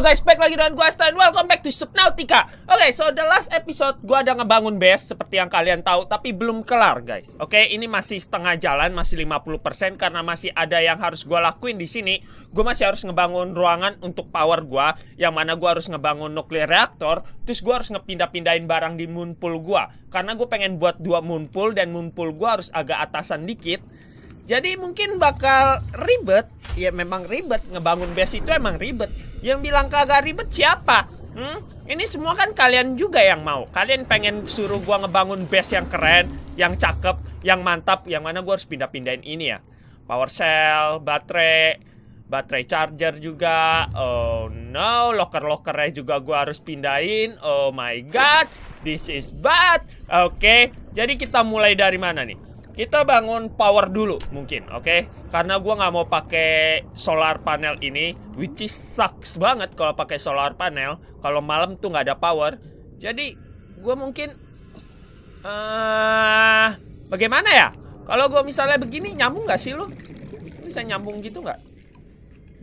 guys, back lagi dengan gue Stan. Welcome back to Subnautica. Oke, okay, so the last episode gue ada ngebangun base seperti yang kalian tahu, tapi belum kelar guys. Oke, okay, ini masih setengah jalan, masih 50% karena masih ada yang harus gue lakuin di sini. Gue masih harus ngebangun ruangan untuk power gue, yang mana gue harus ngebangun nuklir reaktor, terus gue harus ngepindah-pindahin barang di moonpool gue. Karena gue pengen buat dua moonpool dan moonpool gue harus agak atasan dikit jadi mungkin bakal ribet. Ya memang ribet. Ngebangun base itu emang ribet. Yang bilang kagak ribet siapa? Hmm? Ini semua kan kalian juga yang mau. Kalian pengen suruh gua ngebangun base yang keren, yang cakep, yang mantap, yang mana gua harus pindah-pindahin ini ya. Power cell, baterai, baterai charger juga. Oh no, locker-lockernya juga gua harus pindahin. Oh my god, this is bad. Oke, okay. jadi kita mulai dari mana nih? Kita bangun power dulu mungkin, oke? Okay? Karena gue nggak mau pakai solar panel ini, which is sucks banget kalau pakai solar panel. Kalau malam tuh nggak ada power. Jadi gue mungkin uh, bagaimana ya? Kalau gue misalnya begini nyambung nggak sih lo? Bisa nyambung gitu nggak?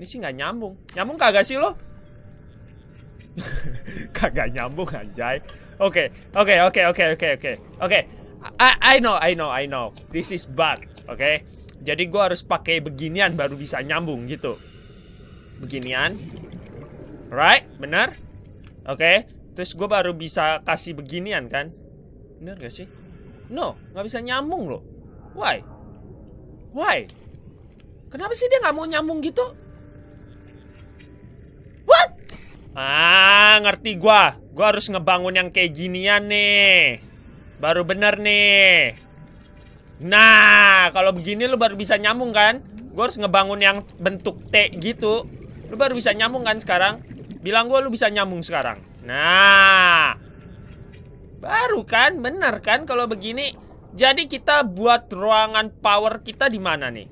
Ini sih nggak nyambung. Nyambung kagak sih lo? kagak nyambung anjay. Oke, okay, oke, okay, oke, okay, oke, oke, oke. Oke, I, I know, I know, I know. This is bad, oke? Okay? Jadi gue harus pakai beginian baru bisa nyambung gitu. Beginian, right? Bener? Oke. Okay. Terus gue baru bisa kasih beginian kan? Bener gak sih? No, nggak bisa nyambung loh. Why? Why? Kenapa sih dia nggak mau nyambung gitu? What? Ah, ngerti gue. Gue harus ngebangun yang kayak ginian nih. Baru bener nih. Nah, kalau begini lu baru bisa nyambung kan? Gue harus ngebangun yang bentuk T gitu. Lu baru bisa nyambung kan sekarang? Bilang gue lu bisa nyambung sekarang. Nah. Baru kan? Bener kan kalau begini? Jadi kita buat ruangan power kita di mana nih?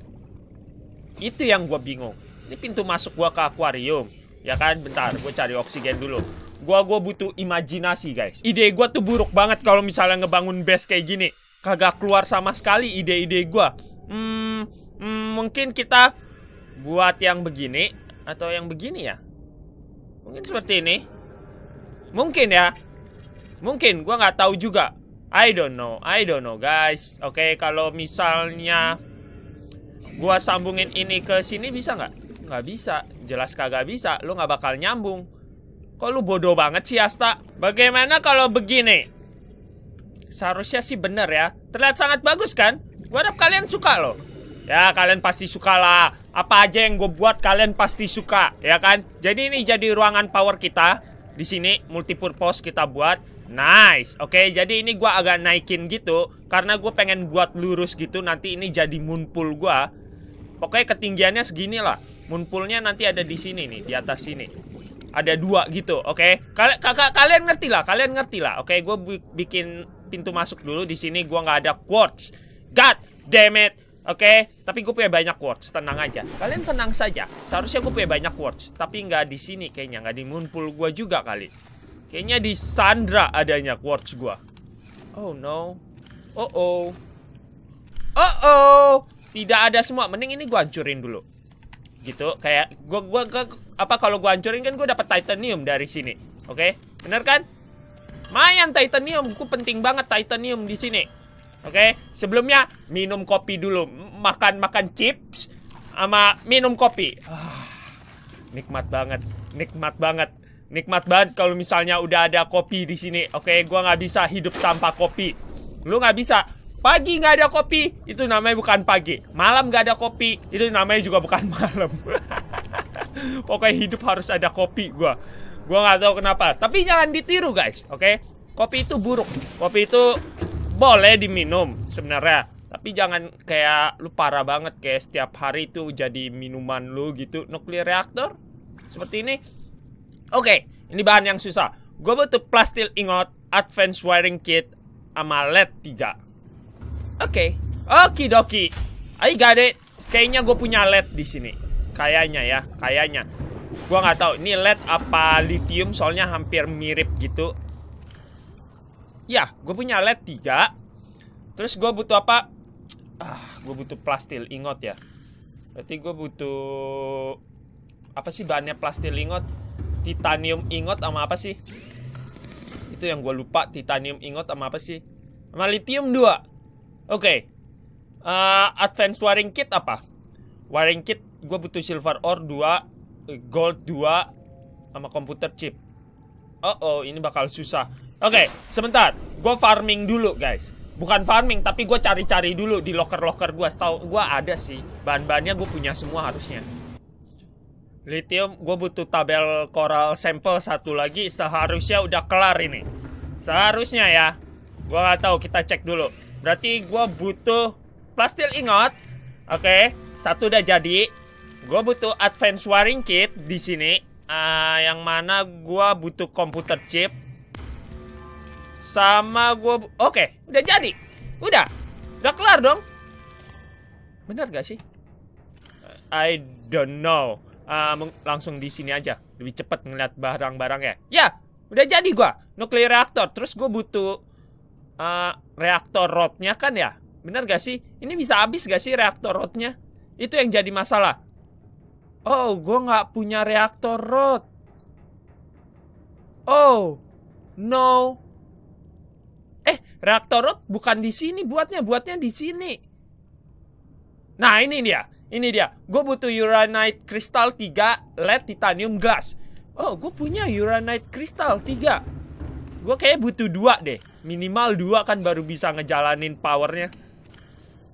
Itu yang gue bingung. Ini pintu masuk gue ke akuarium. Ya kan? Bentar, gue cari oksigen dulu. Gua gua butuh imajinasi, guys. Ide gua tuh buruk banget kalau misalnya ngebangun base kayak gini. Kagak keluar sama sekali ide-ide gua. Hmm, hmm, mungkin kita buat yang begini atau yang begini ya. Mungkin seperti ini. Mungkin ya. Mungkin gua nggak tahu juga. I don't know, I don't know guys. Oke, okay, kalau misalnya gua sambungin ini ke sini bisa nggak? Nggak bisa, jelas kagak bisa. Lo nggak bakal nyambung. Kok lu bodoh banget sih Asta? Bagaimana kalau begini? Seharusnya sih bener ya. Terlihat sangat bagus kan? Gue harap kalian suka loh. Ya kalian pasti suka lah. Apa aja yang gue buat kalian pasti suka, ya kan? Jadi ini jadi ruangan power kita. Di sini multipurpose kita buat. Nice. Oke, okay, jadi ini gue agak naikin gitu karena gue pengen buat lurus gitu. Nanti ini jadi moonpool gue. Pokoknya ketinggiannya segini lah. Moonpoolnya nanti ada di sini nih, di atas sini ada dua gitu oke okay? Kal kalian ngerti lah kalian ngerti lah oke okay? gue bikin pintu masuk dulu di sini gue nggak ada quartz god damn it Oke, okay? tapi gue punya banyak quartz, tenang aja. Kalian tenang saja. Seharusnya gue punya banyak quartz, tapi nggak di sini kayaknya, nggak di moonpool gue juga kali. Kayaknya di Sandra adanya quartz gue. Oh no. Oh oh. Oh oh. Tidak ada semua. Mending ini gue hancurin dulu gitu kayak gua gua, gua apa kalau gua hancurin kan gua dapat titanium dari sini oke okay? bener kan mayan titanium gua penting banget titanium di sini oke okay? sebelumnya minum kopi dulu makan makan chips sama minum kopi ah, nikmat banget nikmat banget nikmat banget kalau misalnya udah ada kopi di sini oke okay? gua nggak bisa hidup tanpa kopi lu nggak bisa Pagi nggak ada kopi, itu namanya bukan pagi. Malam nggak ada kopi, itu namanya juga bukan malam. Pokoknya hidup harus ada kopi gue. Gue nggak tahu kenapa, tapi jangan ditiru guys, oke? Okay? Kopi itu buruk. Kopi itu boleh diminum sebenarnya, tapi jangan kayak lu parah banget kayak setiap hari itu jadi minuman lu gitu nuklir reaktor seperti ini. Oke, okay, ini bahan yang susah. Gue butuh plastil ingot, advanced wiring kit, sama LED 3. Oke. Okay. Oke doki. I got it. Kayaknya gue punya lead di sini. Kayaknya ya, kayaknya. Gue nggak tahu ini lead apa lithium soalnya hampir mirip gitu. Ya, gue punya lead 3. Terus gue butuh apa? Ah, gue butuh plastil ingot ya. Berarti gue butuh apa sih bahannya plastil ingot? Titanium ingot sama apa sih? Itu yang gue lupa, titanium ingot sama apa sih? Sama lithium 2. Oke. Okay. Uh, eh, advance wiring kit apa? Wiring kit gue butuh silver ore 2, gold 2 sama komputer chip. Oh oh, ini bakal susah. Oke, okay, sebentar. Gue farming dulu, guys. Bukan farming, tapi gue cari-cari dulu di locker-locker gue. Setau gue ada sih. Bahan-bahannya gue punya semua harusnya. Lithium, gue butuh tabel coral sampel satu lagi. Seharusnya udah kelar ini. Seharusnya ya. Gue gak tau, Kita cek dulu. Berarti gue butuh plastil ingot. Oke, okay. satu udah jadi. Gue butuh advance wiring kit di sini. Uh, yang mana gue butuh komputer chip. Sama gue... Oke, okay. udah jadi. Udah. Udah kelar dong. Bener gak sih? I don't know. Uh, langsung di sini aja. Lebih cepet ngeliat barang barang Ya, ya, udah jadi gue, Nuklir reaktor. Terus gue butuh uh, reaktor rodnya kan ya? Benar gak sih? Ini bisa habis gak sih reaktor rodnya? Itu yang jadi masalah. Oh, gue gak punya reaktor rod. Oh, no. Eh, reaktor rod bukan di sini buatnya, buatnya di sini. Nah, ini dia. Ini dia. Gue butuh uranite kristal 3 lead titanium glass. Oh, gue punya uranite kristal 3. Gue kayaknya butuh dua deh. Minimal dua kan baru bisa ngejalanin powernya.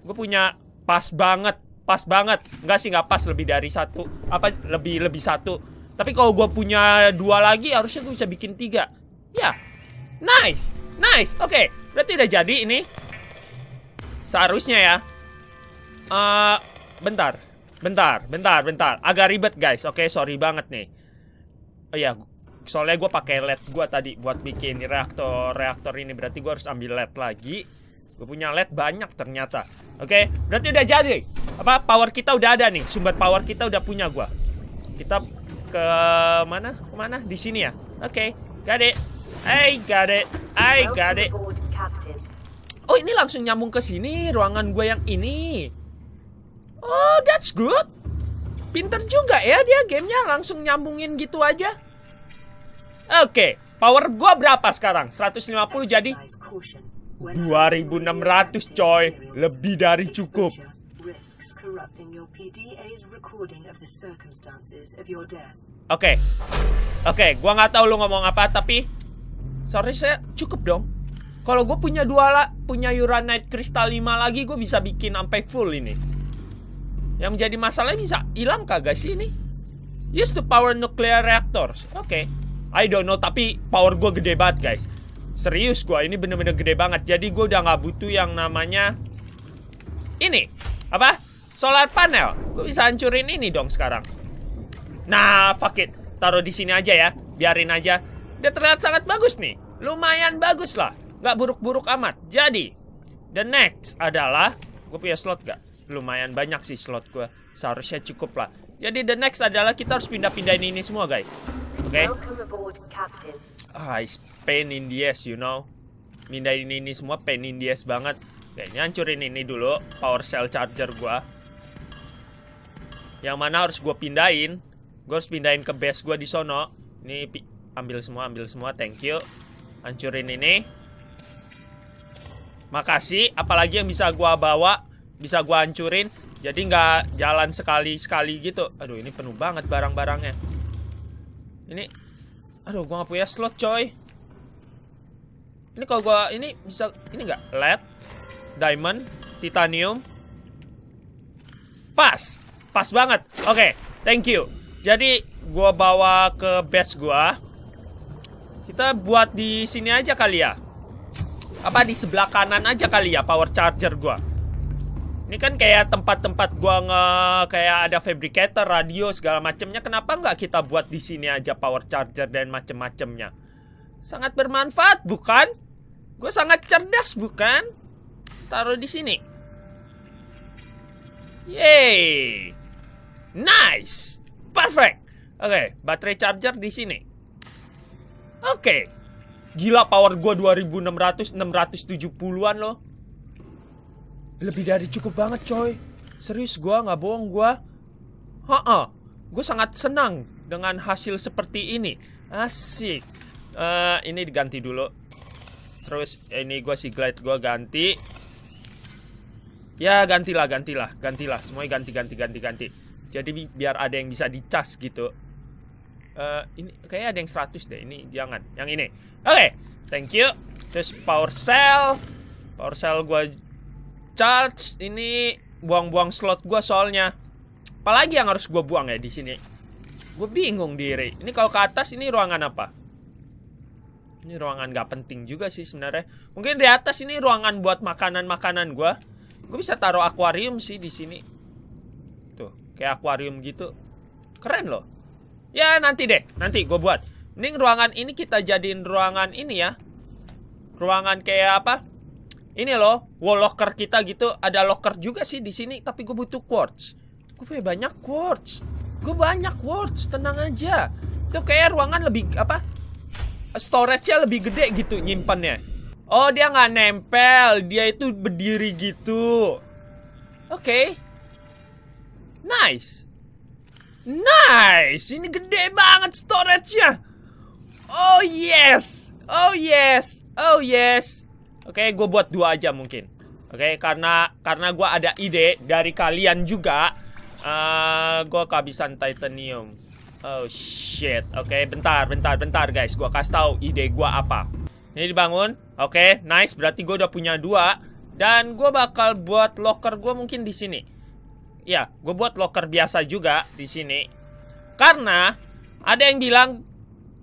Gue punya pas banget. Pas banget. Enggak sih, nggak pas. Lebih dari satu. Apa, lebih lebih satu. Tapi kalau gue punya dua lagi, harusnya gue bisa bikin tiga. Ya. Nice. Nice. Oke. Okay. Berarti udah jadi ini. Seharusnya ya. Uh, bentar. Bentar, bentar, bentar. Agak ribet guys. Oke, okay, sorry banget nih. Oh ya, soalnya gue pakai led gue tadi buat bikin reaktor reaktor ini berarti gue harus ambil led lagi gue punya led banyak ternyata oke okay? berarti udah jadi apa power kita udah ada nih sumber power kita udah punya gue kita ke mana ke mana di sini ya oke okay. got it I got it I got it oh ini langsung nyambung ke sini ruangan gue yang ini oh that's good pinter juga ya dia gamenya langsung nyambungin gitu aja Oke, power gua berapa sekarang? 150 jadi 2600 coy, lebih dari cukup. Oke. Oke, okay, gua nggak tahu lu ngomong apa tapi sorry saya cukup dong. Kalau gue punya dua lah, punya Uranite Kristal 5 lagi, gue bisa bikin sampai full ini. Yang menjadi masalah bisa hilang kagak sih ini? Use the power nuclear reactors. Oke. I don't know tapi power gue gede banget guys Serius gue ini bener-bener gede banget Jadi gue udah gak butuh yang namanya Ini Apa? Solar panel Gue bisa hancurin ini dong sekarang Nah fuck it Taruh di sini aja ya Biarin aja Dia terlihat sangat bagus nih Lumayan bagus lah Gak buruk-buruk amat Jadi The next adalah Gue punya slot gak? Lumayan banyak sih slot gue Seharusnya cukup lah Jadi the next adalah kita harus pindah-pindahin ini semua guys Okay? Welcome aboard, Ah, it's pain in the ass, you know. Mindahin ini semua pain in the ass banget. Kayaknya hancurin ini dulu, power cell charger gua. Yang mana harus gua pindahin? Gua harus pindahin ke base gua di sono. Ini ambil semua, ambil semua, thank you. Hancurin ini. Makasih, apalagi yang bisa gua bawa, bisa gua hancurin. Jadi nggak jalan sekali-sekali gitu. Aduh, ini penuh banget barang-barangnya. Ini Aduh, gue gak punya slot, coy. Ini kalau gue, ini bisa ini gak Lead, diamond, titanium. Pas. Pas banget. Oke, okay, thank you. Jadi gue bawa ke base gue. Kita buat di sini aja kali ya. Apa di sebelah kanan aja kali ya power charger gue. Ini kan kayak tempat-tempat gua nge kayak ada fabricator, radio segala macemnya. Kenapa nggak kita buat di sini aja power charger dan macem-macemnya? Sangat bermanfaat bukan? Gue sangat cerdas bukan? Taruh di sini. Yay! Nice. Perfect. Oke, okay, baterai charger di sini. Oke. Okay. Gila power gua 2600 670-an loh. Lebih dari cukup banget coy Serius gue gak bohong gue Heeh, Gue sangat senang dengan hasil seperti ini Asik uh, Ini diganti dulu Terus eh, ini gue si glide gue ganti Ya gantilah gantilah gantilah Semuanya ganti ganti ganti ganti Jadi bi biar ada yang bisa dicas gitu uh, ini Kayaknya ada yang 100 deh Ini jangan Yang ini Oke okay, Thank you Terus power cell Power cell gue charge ini buang-buang slot gue soalnya apalagi yang harus gue buang ya di sini gue bingung diri ini kalau ke atas ini ruangan apa ini ruangan gak penting juga sih sebenarnya mungkin di atas ini ruangan buat makanan makanan gue gue bisa taruh akuarium sih di sini tuh kayak akuarium gitu keren loh ya nanti deh nanti gue buat ini ruangan ini kita jadiin ruangan ini ya ruangan kayak apa ini loh wall locker kita gitu ada locker juga sih di sini tapi gue butuh quartz gue punya banyak quartz gue banyak quartz tenang aja itu kayak ruangan lebih apa storage-nya lebih gede gitu nyimpannya oh dia nggak nempel dia itu berdiri gitu oke okay. nice nice ini gede banget storage-nya oh yes oh yes oh yes Oke, okay, gue buat dua aja mungkin. Oke, okay, karena karena gue ada ide dari kalian juga. Uh, eh, gue kehabisan titanium. Oh shit. Oke, okay, bentar, bentar, bentar guys. Gue kasih tahu ide gue apa. Ini dibangun. Oke, okay, nice. Berarti gue udah punya dua. Dan gue bakal buat locker gue mungkin di sini. Ya, gue buat locker biasa juga di sini. Karena ada yang bilang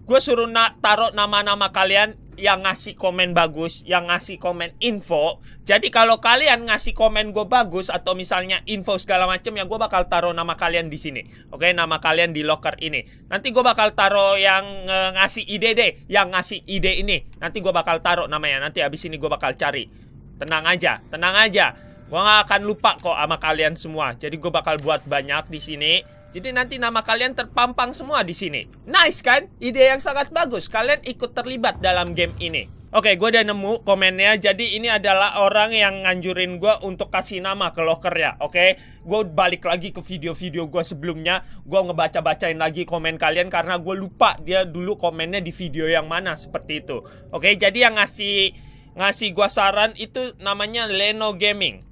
gue suruh na taruh nama-nama kalian yang ngasih komen bagus, yang ngasih komen info. Jadi kalau kalian ngasih komen gue bagus atau misalnya info segala macam, ya gue bakal taruh nama kalian di sini. Oke, nama kalian di locker ini. Nanti gue bakal taruh yang uh, ngasih ide deh, yang ngasih ide ini. Nanti gue bakal taruh namanya. Nanti abis ini gue bakal cari. Tenang aja, tenang aja. Gue gak akan lupa kok sama kalian semua. Jadi gue bakal buat banyak di sini jadi nanti nama kalian terpampang semua di sini. Nice kan? Ide yang sangat bagus. Kalian ikut terlibat dalam game ini. Oke, gue udah nemu komennya. Jadi ini adalah orang yang nganjurin gue untuk kasih nama ke locker ya. Oke, gue balik lagi ke video-video gue sebelumnya. Gue ngebaca-bacain lagi komen kalian karena gue lupa dia dulu komennya di video yang mana seperti itu. Oke, jadi yang ngasih ngasih gue saran itu namanya Leno Gaming.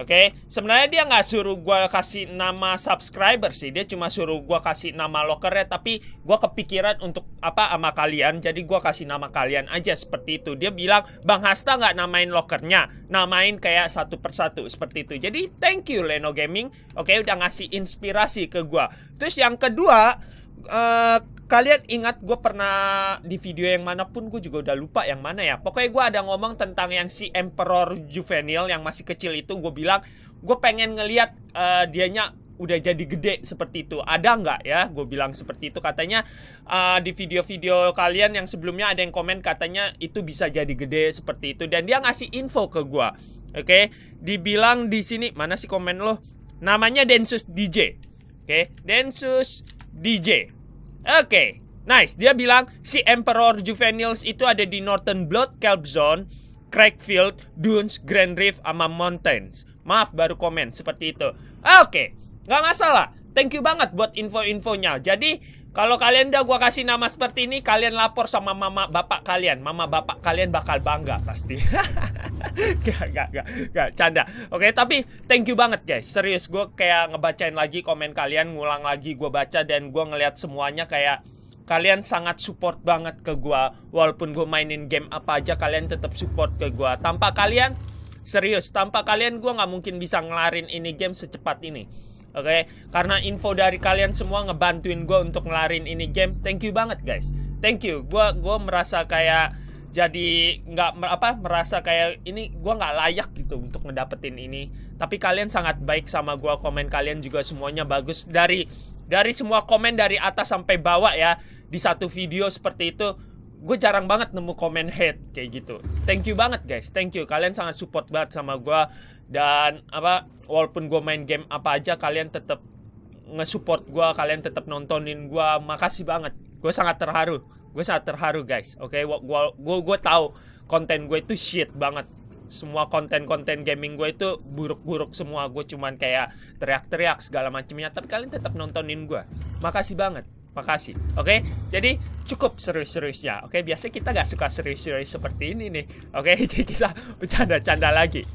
Oke, okay? sebenarnya dia nggak suruh gue kasih nama subscriber sih, dia cuma suruh gue kasih nama lokernya. Tapi gue kepikiran untuk apa sama kalian, jadi gue kasih nama kalian aja seperti itu. Dia bilang Bang Hasta nggak namain lokernya, namain kayak satu persatu seperti itu. Jadi thank you Leno Gaming, oke okay, udah ngasih inspirasi ke gue. Terus yang kedua, Eh, kalian ingat gue pernah di video yang manapun gue juga udah lupa yang mana ya pokoknya gue ada ngomong tentang yang si emperor juvenil yang masih kecil itu gue bilang gue pengen ngelihat uh, eh, dianya udah jadi gede seperti itu ada nggak ya gue bilang seperti itu katanya uh, di video-video kalian yang sebelumnya ada yang komen katanya itu bisa jadi gede seperti itu dan dia ngasih info ke gue oke okay? dibilang di sini mana sih komen lo namanya Densus DJ oke okay? Densus DJ. Oke, okay, nice. Dia bilang si Emperor Juveniles itu ada di Northern Blood Kelp Zone, Craigfield, Dunes, Grand Reef, sama Mountains. Maaf baru komen seperti itu. Oke, okay, nggak masalah. Thank you banget buat info-infonya. Jadi kalau kalian udah gue kasih nama seperti ini, kalian lapor sama mama bapak kalian. Mama bapak kalian bakal bangga pasti. gak, gak, gak, gak, canda. Oke, okay, tapi thank you banget guys. Serius, gue kayak ngebacain lagi komen kalian, ngulang lagi gue baca dan gue ngeliat semuanya kayak kalian sangat support banget ke gue. Walaupun gue mainin game apa aja, kalian tetap support ke gue. Tanpa kalian, serius, tanpa kalian gue gak mungkin bisa ngelarin ini game secepat ini. Oke, okay? karena info dari kalian semua ngebantuin gue untuk ngelarin ini game. Thank you banget guys. Thank you. Gue gua merasa kayak jadi nggak apa merasa kayak ini gue nggak layak gitu untuk ngedapetin ini. Tapi kalian sangat baik sama gue. Komen kalian juga semuanya bagus dari dari semua komen dari atas sampai bawah ya di satu video seperti itu gue jarang banget nemu komen hate kayak gitu. Thank you banget guys, thank you. Kalian sangat support banget sama gue dan apa walaupun gue main game apa aja kalian tetap ngesupport gue kalian tetap nontonin gue makasih banget gue sangat terharu gue sangat terharu guys oke okay? gue gue tahu konten gue itu shit banget semua konten-konten gaming gue itu buruk-buruk semua gue cuman kayak teriak-teriak segala macamnya tapi kalian tetap nontonin gue makasih banget makasih. Oke, okay? jadi cukup serius-seriusnya. Oke, okay? biasa kita gak suka serius-serius seperti ini nih. Oke, okay? jadi kita bercanda-canda lagi.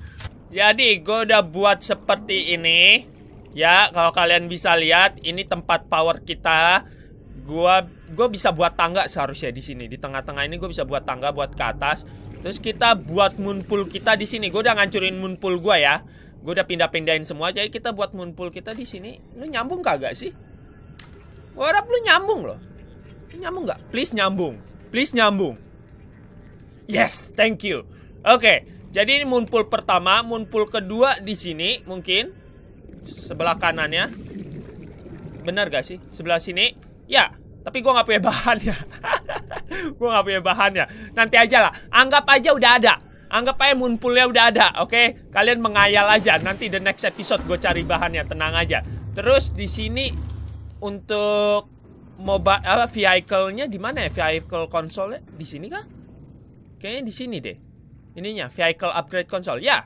Jadi gue udah buat seperti ini Ya kalau kalian bisa lihat ini tempat power kita Gue bisa buat tangga seharusnya di sini Di tengah-tengah ini gue bisa buat tangga buat ke atas Terus kita buat moonpool kita di sini Gue udah ngancurin moonpool gue ya Gue udah pindah-pindahin semua Jadi kita buat moonpool kita di sini Lu nyambung kagak sih? Gue harap lu nyambung loh lu Nyambung gak? Please nyambung Please nyambung Yes, thank you Oke, okay, jadi ini moonpool pertama, moonpool kedua di sini mungkin sebelah kanannya. Benar gak sih? Sebelah sini? Ya, tapi gua nggak punya bahan ya. gue nggak punya bahan ya. Nanti aja lah. Anggap aja udah ada. Anggap aja moonpoolnya udah ada, oke? Okay? Kalian mengayal aja. Nanti the next episode gue cari bahannya, tenang aja. Terus di sini untuk mobile apa vehicle-nya di mana ya? Vehicle konsolnya di sini kah? Kayaknya di sini deh ininya vehicle upgrade console. Ya.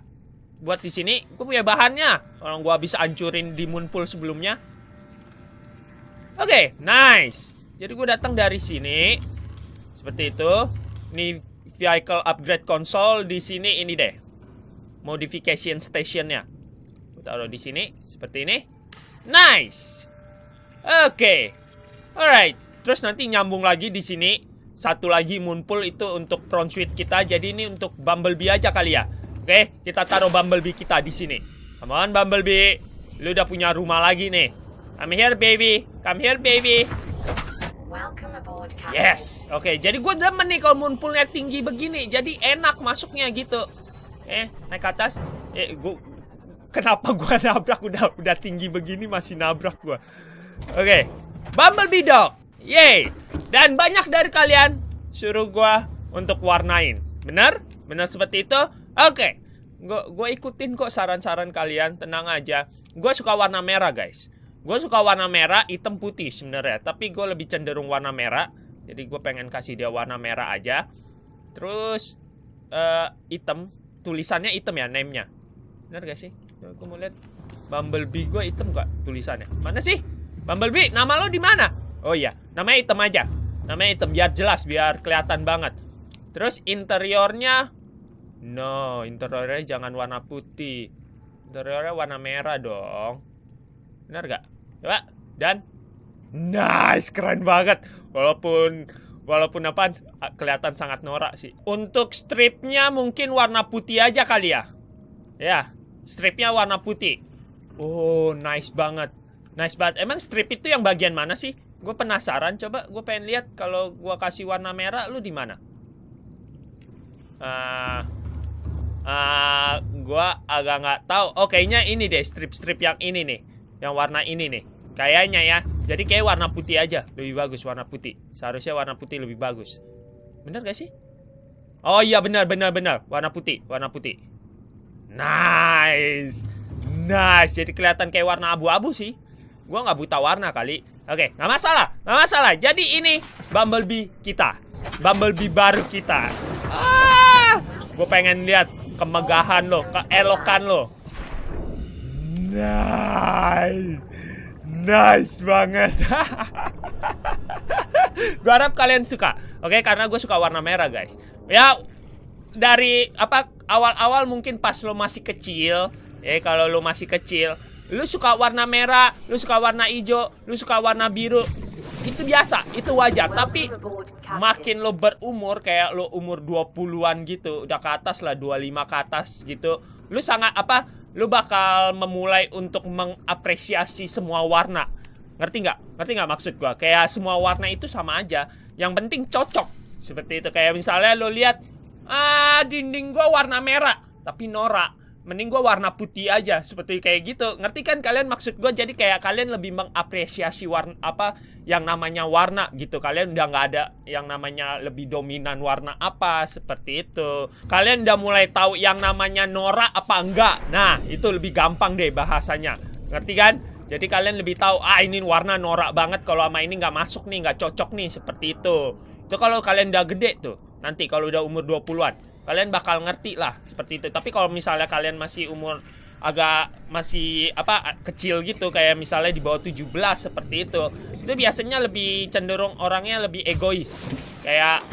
Buat di sini gue punya bahannya. Orang gue bisa ancurin di Moonpool sebelumnya. Oke, okay, nice. Jadi gue datang dari sini. Seperti itu. Ini vehicle upgrade console di sini ini deh. Modification stationnya. Gue taruh di sini seperti ini. Nice. Oke. Okay. Alright. Terus nanti nyambung lagi di sini satu lagi Moonpool itu untuk prawn suite kita. Jadi ini untuk Bumblebee aja kali ya. Oke, kita taruh Bumblebee kita di sini. Come on Bumblebee. Lu udah punya rumah lagi nih. Come here baby. Come here baby. Yes. Oke, okay, jadi gue demen nih kalau Moonpoolnya tinggi begini. Jadi enak masuknya gitu. Eh, naik ke atas. Eh, gue kenapa gue nabrak udah udah tinggi begini masih nabrak gue. Oke. Okay. Bumblebee Dog. Yeay. Dan banyak dari kalian suruh gue untuk warnain. bener? Bener seperti itu? Oke. Okay. Gue ikutin kok saran-saran kalian, tenang aja. Gue suka warna merah, guys. Gue suka warna merah, hitam, putih sebenarnya. Tapi gue lebih cenderung warna merah. Jadi gue pengen kasih dia warna merah aja. Terus, uh, hitam. Tulisannya hitam ya, namenya. Bener gak sih? Gue mau lihat. Bumblebee gue hitam gak tulisannya? Mana sih? Bumblebee, nama lo di mana? Oh iya, namanya item aja. Namanya item biar jelas, biar kelihatan banget. Terus interiornya No, interiornya jangan warna putih. Interiornya warna merah dong. Benar gak? Coba. Dan nice, keren banget. Walaupun walaupun apa kelihatan sangat norak sih. Untuk stripnya mungkin warna putih aja kali ya. Ya, stripnya warna putih. Oh, nice banget. Nice banget. Emang strip itu yang bagian mana sih? gue penasaran coba gue pengen lihat kalau gue kasih warna merah lu di mana ah uh, uh, ah, gue agak nggak tahu oh kayaknya ini deh strip-strip yang ini nih yang warna ini nih kayaknya ya jadi kayak warna putih aja lebih bagus warna putih seharusnya warna putih lebih bagus bener gak sih oh iya benar benar benar warna putih warna putih nice nice jadi kelihatan kayak warna abu-abu sih gue nggak buta warna kali Oke, nggak masalah, nggak masalah. Jadi ini Bumblebee kita, Bumblebee baru kita. Ah, gue pengen lihat kemegahan lo, keelokan lo. Nice, nice banget. gue harap kalian suka, oke? Karena gue suka warna merah, guys. Ya, dari apa awal-awal mungkin pas lo masih kecil, ya kalau lo masih kecil, Lu suka warna merah, lu suka warna hijau, lu suka warna biru. Itu biasa, itu wajar. Tapi makin lo berumur kayak lo umur 20-an gitu, udah ke atas lah 25 ke atas gitu. Lu sangat apa? Lu bakal memulai untuk mengapresiasi semua warna. Ngerti nggak? Ngerti nggak maksud gua? Kayak semua warna itu sama aja. Yang penting cocok. Seperti itu kayak misalnya lo lihat ah dinding gua warna merah tapi norak mending gue warna putih aja seperti kayak gitu ngerti kan kalian maksud gue jadi kayak kalian lebih mengapresiasi warna apa yang namanya warna gitu kalian udah nggak ada yang namanya lebih dominan warna apa seperti itu kalian udah mulai tahu yang namanya Nora apa enggak nah itu lebih gampang deh bahasanya ngerti kan jadi kalian lebih tahu ah ini warna norak banget kalau sama ini nggak masuk nih nggak cocok nih seperti itu itu kalau kalian udah gede tuh nanti kalau udah umur 20-an kalian bakal ngerti lah seperti itu tapi kalau misalnya kalian masih umur agak masih apa kecil gitu kayak misalnya di bawah 17 seperti itu itu biasanya lebih cenderung orangnya lebih egois kayak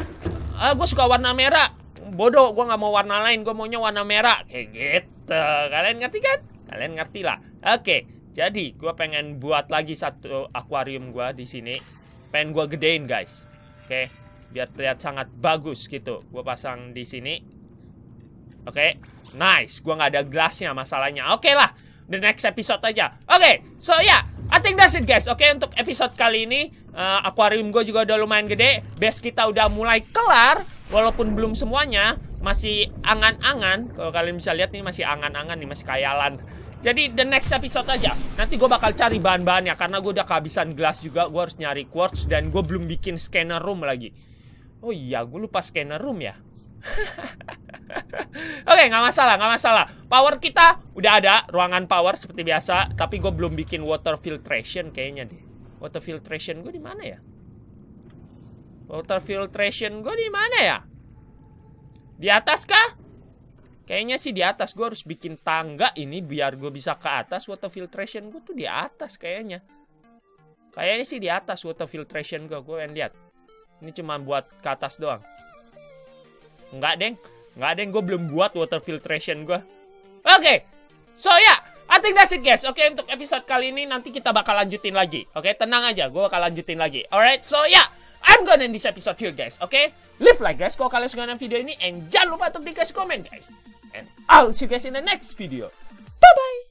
ah gue suka warna merah bodoh gue nggak mau warna lain gue maunya warna merah kayak gitu kalian ngerti kan kalian ngerti lah oke jadi gue pengen buat lagi satu akuarium gue di sini pengen gue gedein guys oke biar terlihat sangat bagus gitu. Gue pasang di sini. Oke, okay. nice. Gue nggak ada gelasnya masalahnya. Oke okay lah, the next episode aja. Oke, okay. so ya. Yeah. I think that's it guys. Oke okay, untuk episode kali ini uh, akuarium gue juga udah lumayan gede. Base kita udah mulai kelar walaupun belum semuanya masih angan-angan. Kalau kalian bisa lihat nih masih angan-angan nih masih kayalan. Jadi the next episode aja. Nanti gue bakal cari bahan-bahannya karena gue udah kehabisan gelas juga. Gue harus nyari quartz dan gue belum bikin scanner room lagi. Oh iya, gue lupa scanner room ya. Oke, okay, nggak masalah, nggak masalah. Power kita udah ada, ruangan power seperti biasa. Tapi gue belum bikin water filtration kayaknya deh. Water filtration gue di mana ya? Water filtration gue di mana ya? Di atas kah? Kayaknya sih di atas. Gue harus bikin tangga ini biar gue bisa ke atas. Water filtration gue tuh di atas kayaknya. Kayaknya sih di atas water filtration gue. Gue yang lihat. Ini cuma buat ke atas doang. Enggak, Deng. Enggak, Deng. Gue belum buat water filtration gue. Oke. Okay. So, ya. Yeah. I think that's it, guys. Oke, okay, untuk episode kali ini nanti kita bakal lanjutin lagi. Oke, okay? tenang aja. Gue bakal lanjutin lagi. Alright, so, ya. Yeah. I'm gonna end this episode here, guys. Oke? Okay? Leave like, guys, kalau kalian suka dengan video ini. And jangan lupa untuk dikasih komen, guys. And I'll see you guys in the next video. Bye-bye!